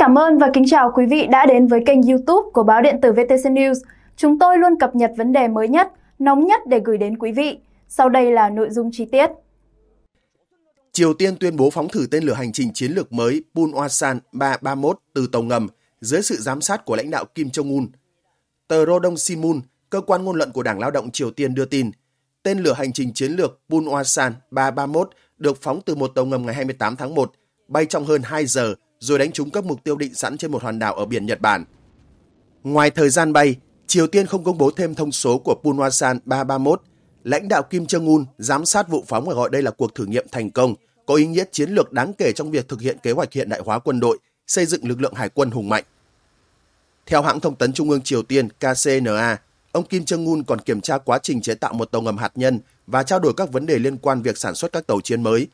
cảm ơn và kính chào quý vị đã đến với kênh youtube của báo điện tử VTC News. Chúng tôi luôn cập nhật vấn đề mới nhất, nóng nhất để gửi đến quý vị. Sau đây là nội dung chi tiết. Triều Tiên tuyên bố phóng thử tên lửa hành trình chiến lược mới Punwasan 331 từ tàu ngầm dưới sự giám sát của lãnh đạo Kim Jong-un. Tờ Rodong Sinmun, cơ quan ngôn luận của Đảng Lao động Triều Tiên đưa tin, tên lửa hành trình chiến lược Punwasan 331 được phóng từ một tàu ngầm ngày 28 tháng 1, bay trong hơn 2 giờ rồi đánh trúng các mục tiêu định sẵn trên một hòn đảo ở biển Nhật Bản. Ngoài thời gian bay, Triều Tiên không công bố thêm thông số của Punwasan 331. Lãnh đạo Kim Jong-un giám sát vụ phóng và gọi đây là cuộc thử nghiệm thành công, có ý nghĩa chiến lược đáng kể trong việc thực hiện kế hoạch hiện đại hóa quân đội, xây dựng lực lượng hải quân hùng mạnh. Theo hãng thông tấn Trung ương Triều Tiên KCNA, ông Kim Jong-un còn kiểm tra quá trình chế tạo một tàu ngầm hạt nhân và trao đổi các vấn đề liên quan việc sản xuất các tàu chiến mới.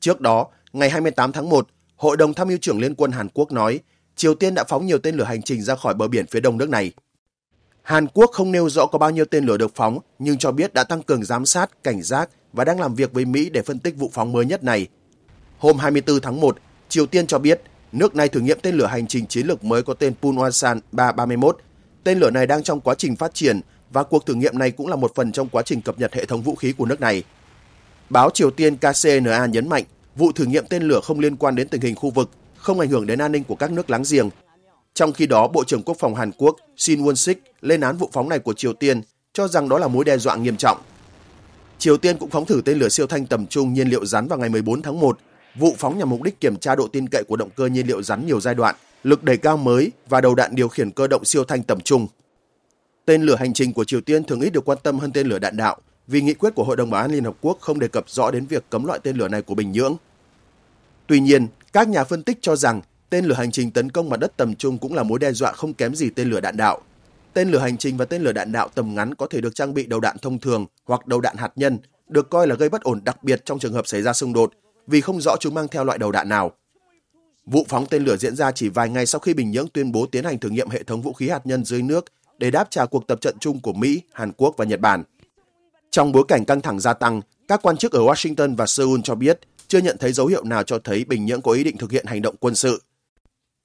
Trước đó, ngày 28 tháng 1, Hội đồng tham mưu trưởng Liên quân Hàn Quốc nói Triều Tiên đã phóng nhiều tên lửa hành trình ra khỏi bờ biển phía đông nước này. Hàn Quốc không nêu rõ có bao nhiêu tên lửa được phóng, nhưng cho biết đã tăng cường giám sát, cảnh giác và đang làm việc với Mỹ để phân tích vụ phóng mới nhất này. Hôm 24 tháng 1, Triều Tiên cho biết nước này thử nghiệm tên lửa hành trình chiến lược mới có tên Punwasan 331. Tên lửa này đang trong quá trình phát triển và cuộc thử nghiệm này cũng là một phần trong quá trình cập nhật hệ thống vũ khí của nước này. Báo Triều Tiên KCNA nhấn mạnh vụ thử nghiệm tên lửa không liên quan đến tình hình khu vực, không ảnh hưởng đến an ninh của các nước láng giềng. Trong khi đó, Bộ trưởng Quốc phòng Hàn Quốc Shin Won-sik lên án vụ phóng này của Triều Tiên, cho rằng đó là mối đe dọa nghiêm trọng. Triều Tiên cũng phóng thử tên lửa siêu thanh tầm trung nhiên liệu rắn vào ngày 14 tháng 1. Vụ phóng nhằm mục đích kiểm tra độ tin cậy của động cơ nhiên liệu rắn nhiều giai đoạn, lực đẩy cao mới và đầu đạn điều khiển cơ động siêu thanh tầm trung. Tên lửa hành trình của Triều Tiên thường ít được quan tâm hơn tên lửa đạn đạo vì nghị quyết của Hội đồng Bảo an Liên Hợp Quốc không đề cập rõ đến việc cấm loại tên lửa này của Bình Nhưỡng. Tuy nhiên, các nhà phân tích cho rằng tên lửa hành trình tấn công mặt đất tầm trung cũng là mối đe dọa không kém gì tên lửa đạn đạo. Tên lửa hành trình và tên lửa đạn đạo tầm ngắn có thể được trang bị đầu đạn thông thường hoặc đầu đạn hạt nhân, được coi là gây bất ổn đặc biệt trong trường hợp xảy ra xung đột vì không rõ chúng mang theo loại đầu đạn nào. Vụ phóng tên lửa diễn ra chỉ vài ngày sau khi Bình Nhưỡng tuyên bố tiến hành thử nghiệm hệ thống vũ khí hạt nhân dưới nước để đáp trả cuộc tập trận chung của Mỹ, Hàn Quốc và Nhật Bản. Trong bối cảnh căng thẳng gia tăng, các quan chức ở Washington và Seoul cho biết chưa nhận thấy dấu hiệu nào cho thấy Bình Nhưỡng có ý định thực hiện hành động quân sự.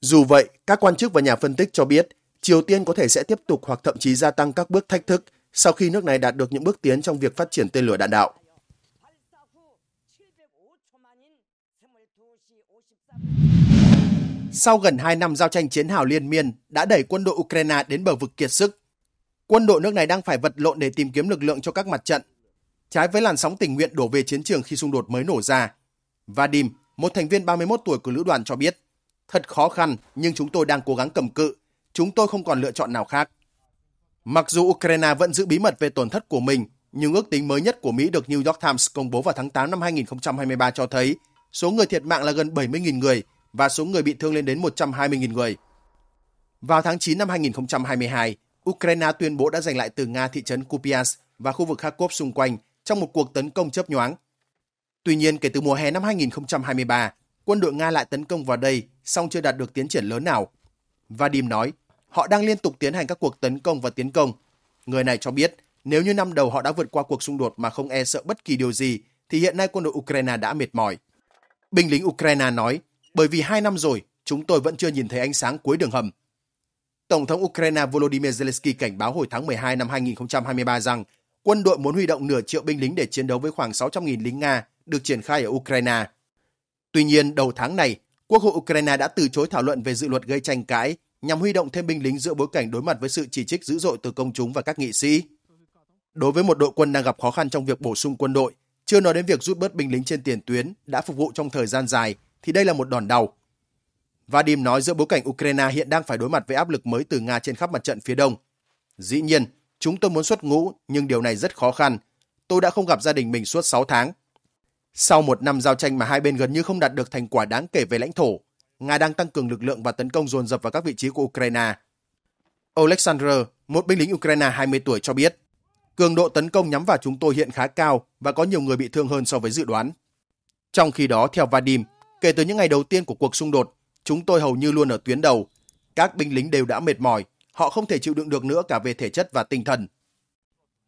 Dù vậy, các quan chức và nhà phân tích cho biết Triều Tiên có thể sẽ tiếp tục hoặc thậm chí gia tăng các bước thách thức sau khi nước này đạt được những bước tiến trong việc phát triển tên lửa đạn đạo. Sau gần 2 năm giao tranh chiến hào liên miên đã đẩy quân đội Ukraine đến bờ vực kiệt sức, Quân đội nước này đang phải vật lộn để tìm kiếm lực lượng cho các mặt trận, trái với làn sóng tình nguyện đổ về chiến trường khi xung đột mới nổ ra. Vadim, một thành viên 31 tuổi của lữ đoàn cho biết, thật khó khăn nhưng chúng tôi đang cố gắng cầm cự, chúng tôi không còn lựa chọn nào khác. Mặc dù Ukraine vẫn giữ bí mật về tổn thất của mình, nhưng ước tính mới nhất của Mỹ được New York Times công bố vào tháng 8 năm 2023 cho thấy số người thiệt mạng là gần 70.000 người và số người bị thương lên đến 120.000 người. Vào tháng 9 năm 2022, Ukraine tuyên bố đã giành lại từ Nga thị trấn Kupiansk và khu vực Kharkov xung quanh trong một cuộc tấn công chớp nhoáng. Tuy nhiên, kể từ mùa hè năm 2023, quân đội Nga lại tấn công vào đây, song chưa đạt được tiến triển lớn nào. Vadim nói, họ đang liên tục tiến hành các cuộc tấn công và tiến công. Người này cho biết, nếu như năm đầu họ đã vượt qua cuộc xung đột mà không e sợ bất kỳ điều gì, thì hiện nay quân đội Ukraine đã mệt mỏi. Binh lính Ukraine nói, bởi vì hai năm rồi, chúng tôi vẫn chưa nhìn thấy ánh sáng cuối đường hầm. Tổng thống Ukraine Volodymyr Zelensky cảnh báo hồi tháng 12 năm 2023 rằng quân đội muốn huy động nửa triệu binh lính để chiến đấu với khoảng 600.000 lính Nga được triển khai ở Ukraine. Tuy nhiên, đầu tháng này, Quốc hội Ukraine đã từ chối thảo luận về dự luật gây tranh cãi nhằm huy động thêm binh lính giữa bối cảnh đối mặt với sự chỉ trích dữ dội từ công chúng và các nghị sĩ. Đối với một đội quân đang gặp khó khăn trong việc bổ sung quân đội, chưa nói đến việc rút bớt binh lính trên tiền tuyến đã phục vụ trong thời gian dài, thì đây là một đòn đau. Vadim nói giữa bối cảnh Ukraine hiện đang phải đối mặt với áp lực mới từ Nga trên khắp mặt trận phía đông. Dĩ nhiên, chúng tôi muốn xuất ngũ nhưng điều này rất khó khăn. Tôi đã không gặp gia đình mình suốt 6 tháng. Sau một năm giao tranh mà hai bên gần như không đạt được thành quả đáng kể về lãnh thổ, Nga đang tăng cường lực lượng và tấn công dồn dập vào các vị trí của Ukraine. Alexander, một binh lính Ukraine 20 tuổi cho biết, cường độ tấn công nhắm vào chúng tôi hiện khá cao và có nhiều người bị thương hơn so với dự đoán. Trong khi đó, theo Vadim, kể từ những ngày đầu tiên của cuộc xung đột, Chúng tôi hầu như luôn ở tuyến đầu. Các binh lính đều đã mệt mỏi, họ không thể chịu đựng được nữa cả về thể chất và tinh thần.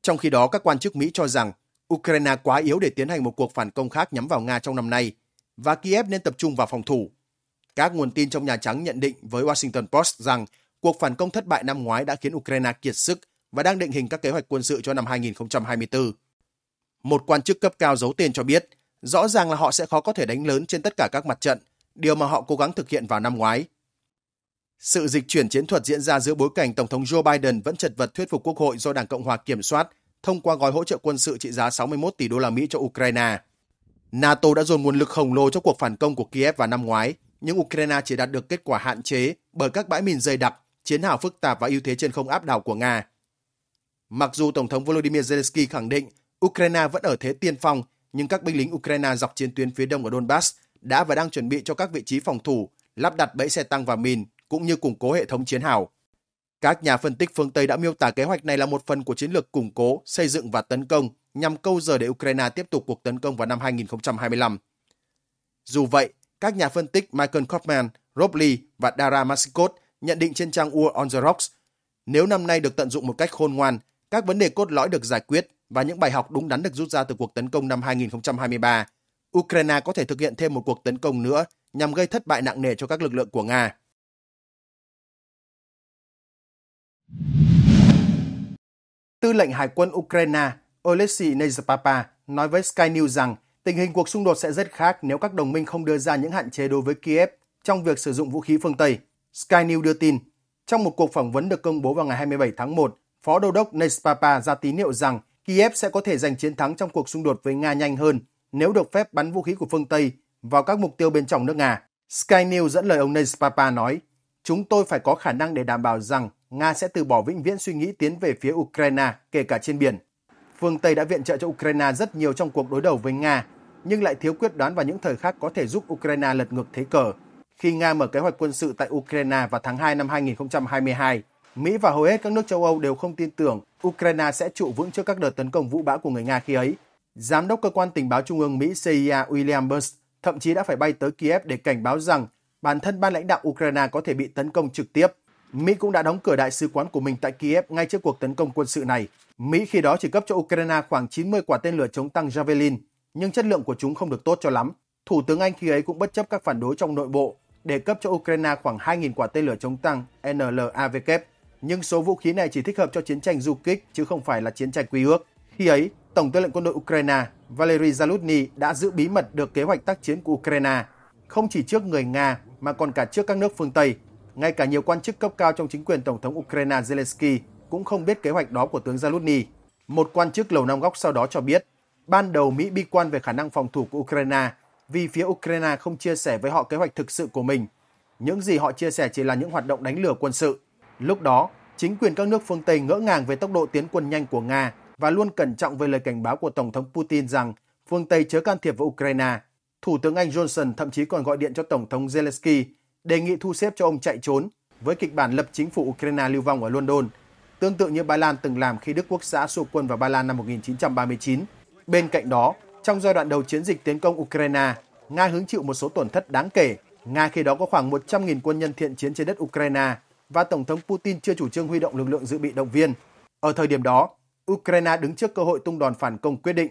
Trong khi đó, các quan chức Mỹ cho rằng Ukraine quá yếu để tiến hành một cuộc phản công khác nhắm vào Nga trong năm nay và Kiev nên tập trung vào phòng thủ. Các nguồn tin trong Nhà Trắng nhận định với Washington Post rằng cuộc phản công thất bại năm ngoái đã khiến Ukraine kiệt sức và đang định hình các kế hoạch quân sự cho năm 2024. Một quan chức cấp cao giấu tên cho biết, rõ ràng là họ sẽ khó có thể đánh lớn trên tất cả các mặt trận – điều mà họ cố gắng thực hiện vào năm ngoái. Sự dịch chuyển chiến thuật diễn ra giữa bối cảnh Tổng thống Joe Biden vẫn chật vật thuyết phục Quốc hội do Đảng Cộng hòa kiểm soát thông qua gói hỗ trợ quân sự trị giá 61 tỷ đô la Mỹ cho Ukraine. NATO đã dồn nguồn lực khổng lồ cho cuộc phản công của Kiev vào năm ngoái, nhưng Ukraine chỉ đạt được kết quả hạn chế bởi các bãi mìn dày đặc, chiến hào phức tạp và ưu thế trên không áp đảo của Nga. Mặc dù Tổng thống Volodymyr Zelensky khẳng định Ukraine vẫn ở thế tiên phong, nhưng các binh lính Ukraine dọc chiến tuyến phía đông ở Donbass đã và đang chuẩn bị cho các vị trí phòng thủ, lắp đặt bẫy xe tăng và mìn cũng như củng cố hệ thống chiến hào. Các nhà phân tích phương Tây đã miêu tả kế hoạch này là một phần của chiến lược củng cố, xây dựng và tấn công nhằm câu giờ để Ukraine tiếp tục cuộc tấn công vào năm 2025. Dù vậy, các nhà phân tích Michael Kaufman, Rob Lee và Dara Masikot nhận định trên trang War on the Rocks, nếu năm nay được tận dụng một cách khôn ngoan, các vấn đề cốt lõi được giải quyết và những bài học đúng đắn được rút ra từ cuộc tấn công năm 2023 Ukraine có thể thực hiện thêm một cuộc tấn công nữa nhằm gây thất bại nặng nề cho các lực lượng của Nga. Tư lệnh Hải quân Ukraine Oleksiy Nezapapa nói với Sky News rằng tình hình cuộc xung đột sẽ rất khác nếu các đồng minh không đưa ra những hạn chế đối với Kiev trong việc sử dụng vũ khí phương Tây. Sky News đưa tin, trong một cuộc phỏng vấn được công bố vào ngày 27 tháng 1, Phó Đô đốc Nezapapa ra tín hiệu rằng Kiev sẽ có thể giành chiến thắng trong cuộc xung đột với Nga nhanh hơn nếu được phép bắn vũ khí của phương Tây vào các mục tiêu bên trong nước Nga. Sky News dẫn lời ông Nespapa nói, chúng tôi phải có khả năng để đảm bảo rằng Nga sẽ từ bỏ vĩnh viễn suy nghĩ tiến về phía Ukraine, kể cả trên biển. Phương Tây đã viện trợ cho Ukraine rất nhiều trong cuộc đối đầu với Nga, nhưng lại thiếu quyết đoán vào những thời khắc có thể giúp Ukraine lật ngược thế cờ. Khi Nga mở kế hoạch quân sự tại Ukraine vào tháng 2 năm 2022, Mỹ và hầu hết các nước châu Âu đều không tin tưởng Ukraine sẽ trụ vững trước các đợt tấn công vũ bão của người Nga khi ấy. Giám đốc cơ quan tình báo trung ương Mỹ CIA William Burns thậm chí đã phải bay tới Kiev để cảnh báo rằng bản thân ban lãnh đạo Ukraine có thể bị tấn công trực tiếp. Mỹ cũng đã đóng cửa đại sứ quán của mình tại Kiev ngay trước cuộc tấn công quân sự này. Mỹ khi đó chỉ cấp cho Ukraine khoảng 90 quả tên lửa chống tăng Javelin, nhưng chất lượng của chúng không được tốt cho lắm. Thủ tướng Anh khi ấy cũng bất chấp các phản đối trong nội bộ để cấp cho Ukraine khoảng 2.000 quả tên lửa chống tăng NLAVK. Nhưng số vũ khí này chỉ thích hợp cho chiến tranh du kích chứ không phải là chiến tranh quy ước. Khi ấy, Tổng tư lệnh quân đội Ukraine Valery Zaluzny đã giữ bí mật được kế hoạch tác chiến của Ukraine, không chỉ trước người Nga mà còn cả trước các nước phương Tây. Ngay cả nhiều quan chức cấp cao trong chính quyền Tổng thống Ukraine Zelensky cũng không biết kế hoạch đó của tướng Zaluzny. Một quan chức Lầu Năm Góc sau đó cho biết, ban đầu Mỹ bi quan về khả năng phòng thủ của Ukraine vì phía Ukraine không chia sẻ với họ kế hoạch thực sự của mình. Những gì họ chia sẻ chỉ là những hoạt động đánh lửa quân sự. Lúc đó, chính quyền các nước phương Tây ngỡ ngàng về tốc độ tiến quân nhanh của Nga và luôn cẩn trọng với lời cảnh báo của Tổng thống Putin rằng phương Tây chớ can thiệp vào Ukraine. Thủ tướng Anh Johnson thậm chí còn gọi điện cho Tổng thống Zelensky đề nghị thu xếp cho ông chạy trốn với kịch bản lập chính phủ Ukraine lưu vong ở London, tương tự như Ba Lan từng làm khi Đức Quốc xã xô quân vào Ba Lan năm 1939. Bên cạnh đó, trong giai đoạn đầu chiến dịch tiến công Ukraine, Nga hứng chịu một số tổn thất đáng kể. Nga khi đó có khoảng 100.000 quân nhân thiện chiến trên đất Ukraine và Tổng thống Putin chưa chủ trương huy động lực lượng dự bị động viên. Ở thời điểm đó, Ukraine đứng trước cơ hội tung đòn phản công quyết định.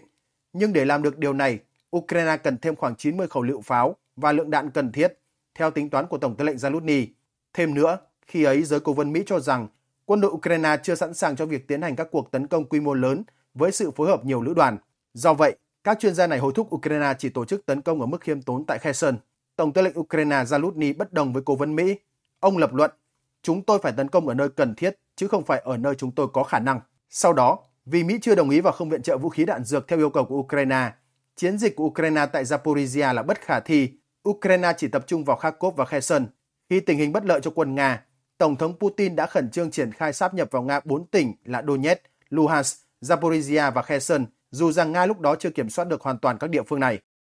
Nhưng để làm được điều này, Ukraine cần thêm khoảng 90 khẩu lựu pháo và lượng đạn cần thiết, theo tính toán của Tổng tư lệnh Zaluzny. Thêm nữa, khi ấy giới cố vấn Mỹ cho rằng quân đội Ukraine chưa sẵn sàng cho việc tiến hành các cuộc tấn công quy mô lớn với sự phối hợp nhiều lữ đoàn. Do vậy, các chuyên gia này hối thúc Ukraine chỉ tổ chức tấn công ở mức khiêm tốn tại Kherson. Tổng tư lệnh Ukraine Zaluzny bất đồng với cố vấn Mỹ. Ông lập luận, chúng tôi phải tấn công ở nơi cần thiết chứ không phải ở nơi chúng tôi có khả năng. Sau đó, vì Mỹ chưa đồng ý và không viện trợ vũ khí đạn dược theo yêu cầu của Ukraine, chiến dịch của Ukraine tại Zaporizhia là bất khả thi. Ukraine chỉ tập trung vào Kharkov và Kherson. Khi tình hình bất lợi cho quân Nga, Tổng thống Putin đã khẩn trương triển khai sáp nhập vào Nga 4 tỉnh là Donetsk, Luhansk, Zaporizhia và Kherson, dù rằng Nga lúc đó chưa kiểm soát được hoàn toàn các địa phương này.